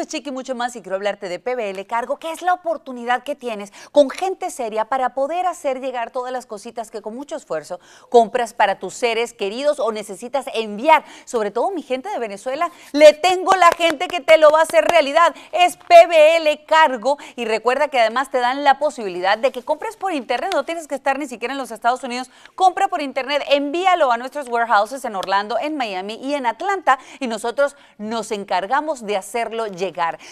es Chiqui Mucho Más y quiero hablarte de PBL Cargo, que es la oportunidad que tienes con gente seria para poder hacer llegar todas las cositas que con mucho esfuerzo compras para tus seres queridos o necesitas enviar. Sobre todo mi gente de Venezuela, le tengo la gente que te lo va a hacer realidad. Es PBL Cargo y recuerda que además te dan la posibilidad de que compres por internet, no tienes que estar ni siquiera en los Estados Unidos, compra por internet, envíalo a nuestros warehouses en Orlando, en Miami y en Atlanta y nosotros nos encargamos de hacerlo llegar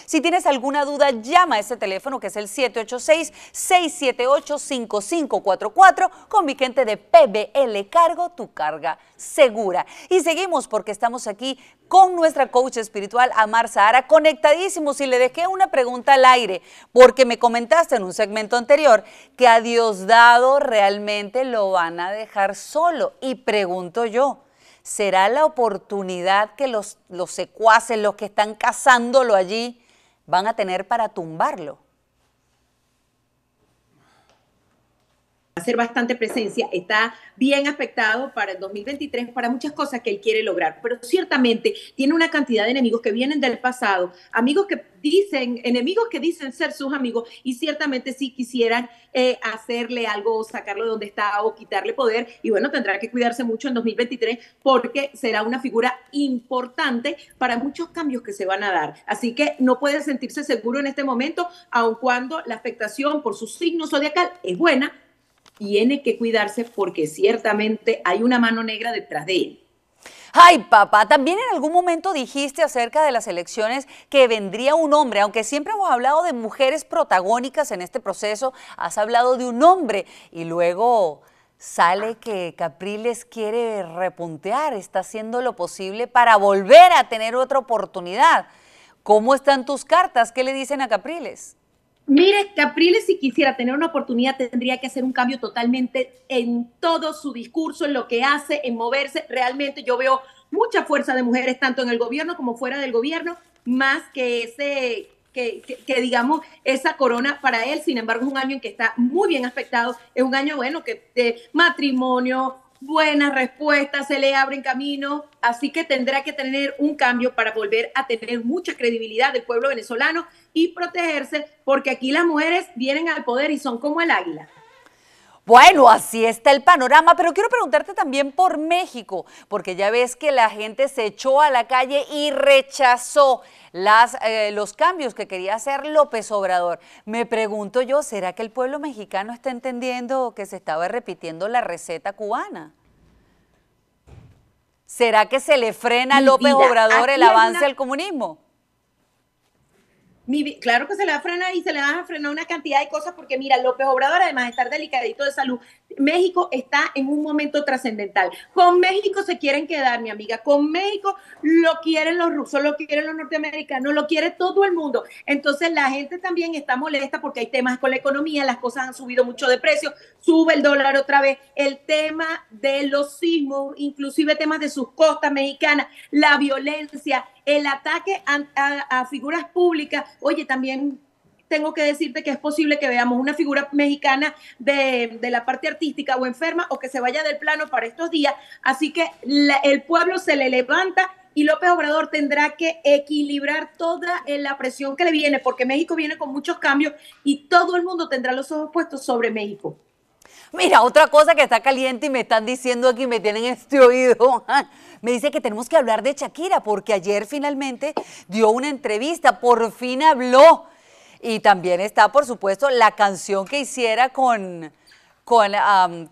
si tienes alguna duda, llama a ese teléfono que es el 786-678-5544 con mi gente de PBL Cargo, tu carga segura. Y seguimos porque estamos aquí con nuestra coach espiritual Amar Sahara, conectadísimos y le dejé una pregunta al aire porque me comentaste en un segmento anterior que a dado realmente lo van a dejar solo y pregunto yo, será la oportunidad que los, secuaces, los que están cazándolo allí, van a tener para tumbarlo. hacer bastante presencia, está bien afectado para el 2023, para muchas cosas que él quiere lograr, pero ciertamente tiene una cantidad de enemigos que vienen del pasado, amigos que dicen, enemigos que dicen ser sus amigos y ciertamente sí quisieran eh, hacerle algo sacarlo de donde está o quitarle poder y bueno, tendrá que cuidarse mucho en 2023 porque será una figura importante para muchos cambios que se van a dar. Así que no puede sentirse seguro en este momento, aun cuando la afectación por su signo zodiacal es buena, tiene que cuidarse porque ciertamente hay una mano negra detrás de él. Ay, papá, también en algún momento dijiste acerca de las elecciones que vendría un hombre, aunque siempre hemos hablado de mujeres protagónicas en este proceso, has hablado de un hombre y luego sale que Capriles quiere repuntear, está haciendo lo posible para volver a tener otra oportunidad. ¿Cómo están tus cartas? ¿Qué le dicen a Capriles? Mire, Capriles, si quisiera tener una oportunidad, tendría que hacer un cambio totalmente en todo su discurso, en lo que hace, en moverse. Realmente yo veo mucha fuerza de mujeres, tanto en el gobierno como fuera del gobierno, más que ese, que, digamos esa corona para él. Sin embargo, es un año en que está muy bien afectado. Es un año, bueno, que de matrimonio, buenas respuestas, se le abren camino, así que tendrá que tener un cambio para volver a tener mucha credibilidad del pueblo venezolano y protegerse, porque aquí las mujeres vienen al poder y son como el águila. Bueno, así está el panorama, pero quiero preguntarte también por México, porque ya ves que la gente se echó a la calle y rechazó las, eh, los cambios que quería hacer López Obrador. Me pregunto yo, ¿será que el pueblo mexicano está entendiendo que se estaba repitiendo la receta cubana? ¿Será que se le frena a López Obrador el avance al comunismo? claro que se le va a frenar y se le van a frenar una cantidad de cosas porque mira, López Obrador, además de estar delicadito de salud, México está en un momento trascendental. Con México se quieren quedar, mi amiga. Con México lo quieren los rusos, lo quieren los norteamericanos, lo quiere todo el mundo. Entonces la gente también está molesta porque hay temas con la economía, las cosas han subido mucho de precio, sube el dólar otra vez, el tema de los sismos, inclusive temas de sus costas mexicanas, la violencia, el ataque a, figuras públicas, oye, también tengo que decirte que es posible que veamos una figura mexicana de, la parte artística o enferma o que se vaya del plano para estos días. Así que el pueblo se le levanta y López Obrador tendrá que equilibrar toda eh, la presión que le viene, porque México viene con muchos cambios y todo el mundo tendrá los ojos puestos sobre México. Mira, otra cosa que está caliente y me están diciendo aquí, me tienen este oído. Me dice que tenemos que hablar de Shakira porque ayer finalmente dio una entrevista, por fin habló. Y también está, por supuesto, la canción que hiciera con, con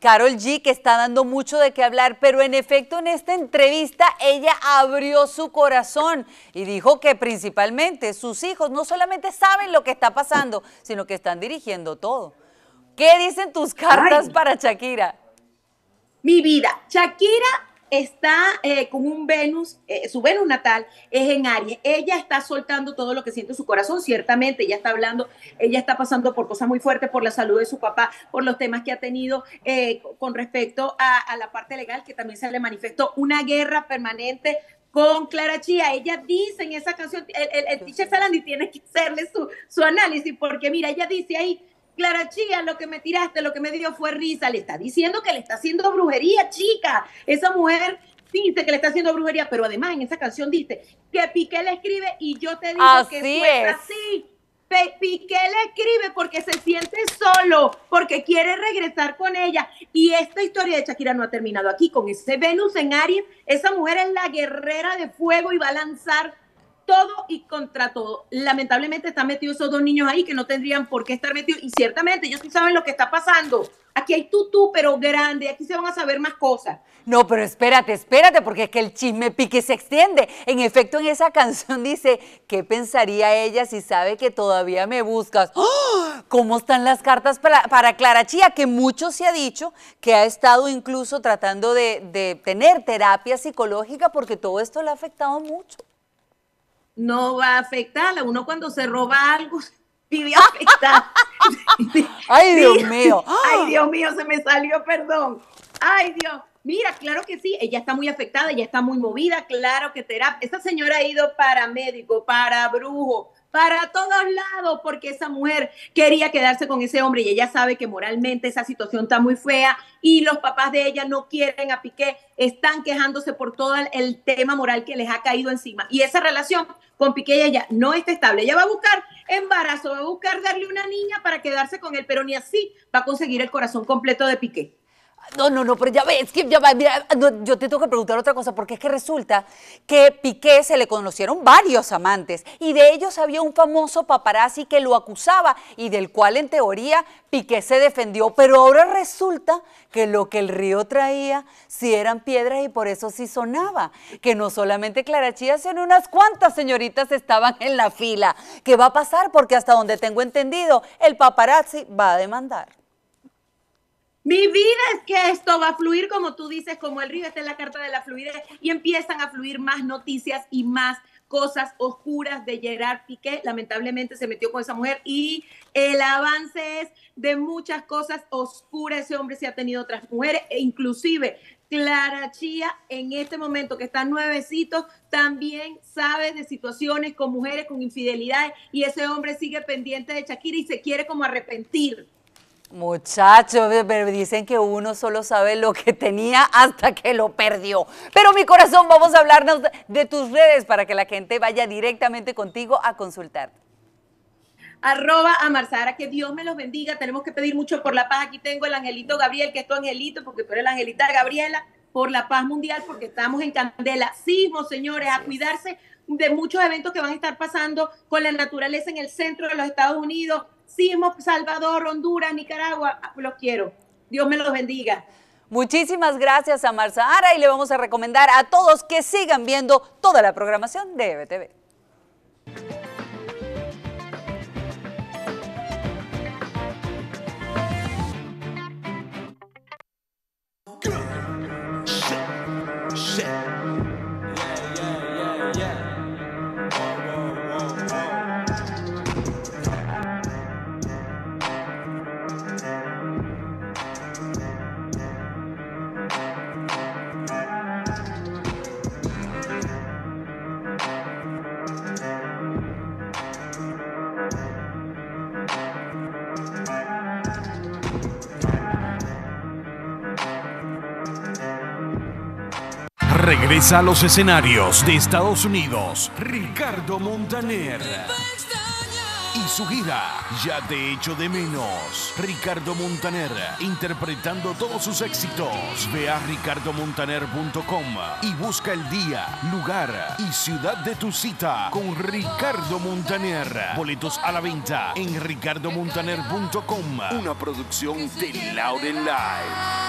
Carol G, que está dando mucho de qué hablar, pero en efecto en esta entrevista ella abrió su corazón y dijo que principalmente sus hijos no solamente saben lo que está pasando, sino que están dirigiendo todo. ¿Qué dicen tus cartas para Shakira? Mi vida, Shakira está eh, con un Venus, eh, su Venus natal es en Aries. Ella está soltando todo lo que siente su corazón, ciertamente. Ella está hablando, ella está pasando por cosas muy fuertes, por la salud de su papá, por los temas que ha tenido eh, con respecto a, la parte legal, que también se le manifestó una guerra permanente con Clara Chía. Ella dice en esa canción, el, el, el teacher Salandi tiene que hacerle su, su, análisis, porque mira, ella dice ahí Clara Chía, lo que me tiraste, lo que me dio fue risa. Le está diciendo que le está haciendo brujería, chica. Esa mujer dice que le está haciendo brujería, pero además en esa canción dice que Piqué le escribe y yo te digo que fue es. así. Piqué le escribe porque se siente solo, porque quiere regresar con ella. Y esta historia de Shakira no ha terminado aquí. Con ese Venus en Aries, esa mujer es la guerrera de fuego y va a lanzar todo y contra todo. Lamentablemente están metidos esos dos niños ahí que no tendrían por qué estar metidos. Y ciertamente ellos sí saben lo que está pasando. Aquí hay tutú pero grande. Aquí se van a saber más cosas. No, pero espérate, espérate, porque es que el chisme pique se extiende. En efecto, en esa canción dice, ¿qué pensaría ella si sabe que todavía me buscas? ¡Oh! ¿Cómo están las cartas para, para Clara Chía? Que mucho se ha dicho que ha estado incluso tratando de, de tener terapia psicológica porque todo esto le ha afectado mucho no va a a Uno cuando se roba algo vive afectado. Ay, Dios mío. Ay, Dios mío, se me salió, perdón. Ay, Dios. Mira, claro que sí, ella está muy afectada, ella está muy movida, claro que terapia. Esta señora ha ido para médico, para brujo, para todos lados, porque esa mujer quería quedarse con ese hombre y ella sabe que moralmente esa situación está muy fea y los papás de ella no quieren a Piqué, están quejándose por todo el tema moral que les ha caído encima. Y esa relación con Piqué y ella no está estable. Ella va a buscar embarazo, va a buscar darle una niña para quedarse con él, pero ni así va a conseguir el corazón completo de Piqué. No, no, no, pero ya ves, que ya va, mira, yo te tengo que preguntar otra cosa, porque es que resulta que Piqué se le conocieron varios amantes y de ellos había un famoso paparazzi que lo acusaba y del cual en teoría Piqué se defendió, pero ahora resulta que lo que el río traía sí eran piedras y por eso sí sonaba, que no solamente Clara sino unas cuantas señoritas estaban en la fila. ¿Qué va a pasar? Porque hasta donde tengo entendido, el paparazzi va a demandar mi vida es que esto va a fluir como tú dices, como el río, está en la carta de la fluidez y empiezan a fluir más noticias y más cosas oscuras de Gerard Piqué. Lamentablemente se metió con esa mujer y el avance es de muchas cosas oscuras. Ese hombre se ha tenido otras mujeres e inclusive Clara Chía en este momento que está nuevecito también sabe de situaciones con mujeres, con infidelidades y ese hombre sigue pendiente de Shakira y se quiere como arrepentir. Muchachos, dicen que uno solo sabe lo que tenía hasta que lo perdió. Pero mi corazón, vamos a hablarnos de tus redes para que la gente vaya directamente contigo a consultar. Arroba Marzara, que Dios me los bendiga. Tenemos que pedir mucho por la paz. Aquí tengo el angelito Gabriel, que es tu angelito, porque tú eres la angelita Gabriela, por la paz mundial, porque estamos en candela. Sismo, señores, a cuidarse de muchos eventos que van a estar pasando con la naturaleza en el centro de los Estados Unidos, sí, Salvador, Honduras, Nicaragua, los quiero. Dios me los bendiga. Muchísimas gracias a Ara y le vamos a recomendar a todos que sigan viendo toda la programación de EBTV. Regresa a los escenarios de Estados Unidos Ricardo Montaner y su gira Ya te echo de menos. Ricardo Montaner interpretando todos sus éxitos. Ve a ricardomontaner.com y busca el día, lugar y ciudad de tu cita con Ricardo Montaner. Boletos a la venta en ricardomontaner.com. Una producción de Lauren Live.